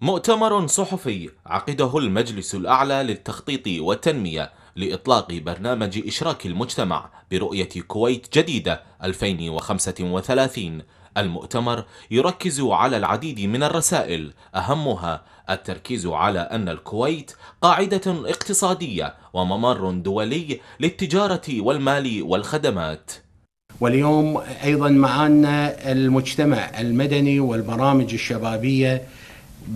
مؤتمر صحفي عقده المجلس الأعلى للتخطيط والتنمية لإطلاق برنامج إشراك المجتمع برؤية كويت جديدة 2035 المؤتمر يركز على العديد من الرسائل أهمها التركيز على أن الكويت قاعدة اقتصادية وممر دولي للتجارة والمال والخدمات واليوم أيضا معنا المجتمع المدني والبرامج الشبابية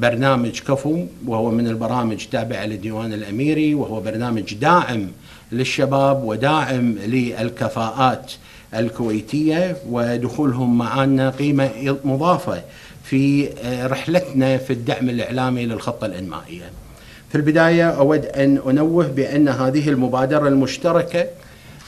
برنامج كفو وهو من البرامج تابعة للديوان الأميري وهو برنامج داعم للشباب وداعم للكفاءات الكويتية ودخولهم معنا قيمة مضافة في آه، رحلتنا في الدعم الإعلامي للخطة الإنمائية في البداية أود أن أنوه بأن هذه المبادرة المشتركة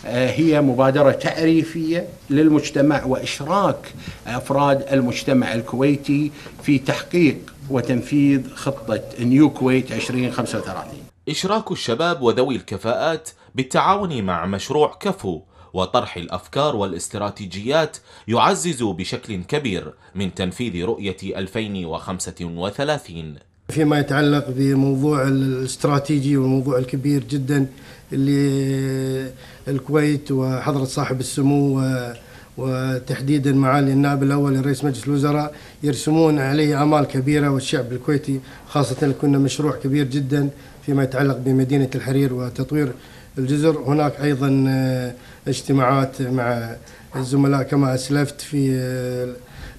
آه، هي مبادرة تعريفية للمجتمع وإشراك أفراد المجتمع الكويتي في تحقيق وتنفيذ خطة نيو كويت 2035 إشراك الشباب وذوي الكفاءات بالتعاون مع مشروع كفو وطرح الأفكار والاستراتيجيات يعزز بشكل كبير من تنفيذ رؤية 2035 فيما يتعلق بموضوع الاستراتيجي والموضوع الكبير جدا اللي الكويت وحضرة صاحب السمو وتحديدا معالي النائب الاول رئيس مجلس الوزراء يرسمون عليه امال كبيره والشعب الكويتي خاصه كنا مشروع كبير جدا فيما يتعلق بمدينه الحرير وتطوير الجزر هناك ايضا اجتماعات مع الزملاء كما اسلفت في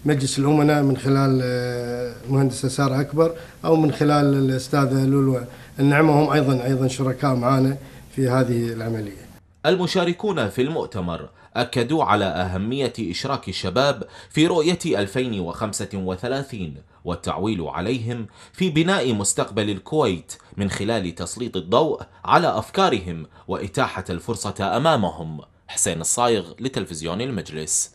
مجلس الامناء من خلال المهندسه آه، ساره اكبر او من خلال الاستاذه لولو النعمه هم ايضا ايضا شركاء معانا في هذه العمليه. المشاركون في المؤتمر اكدوا على اهميه اشراك الشباب في رؤيه 2035 والتعويل عليهم في بناء مستقبل الكويت من خلال تسليط الضوء على افكارهم واتاحه الفرصه امامهم. حسين الصايغ لتلفزيون المجلس